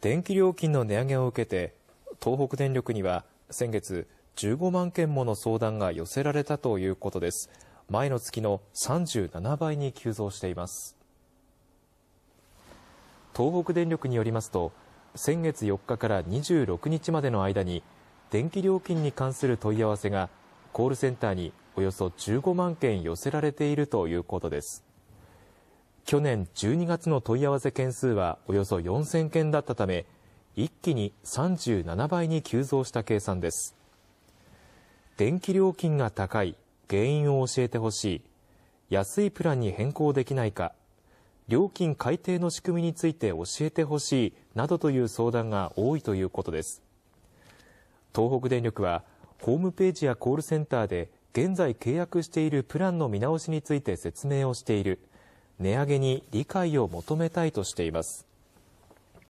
電気料金の値上げを受けて、東北電力には先月15万件もの相談が寄せられたということです。前の月の37倍に急増しています。東北電力によりますと、先月4日から26日までの間に、電気料金に関する問い合わせが、コールセンターにおよそ15万件寄せられているということです。去年12月の問い合わせ件数はおよそ4000件だったため、一気に37倍に急増した計算です。電気料金が高い、原因を教えてほしい、安いプランに変更できないか、料金改定の仕組みについて教えてほしいなどという相談が多いということです。東北電力は、ホームページやコールセンターで現在契約しているプランの見直しについて説明をしている。値上げに理解を求めたいとしています。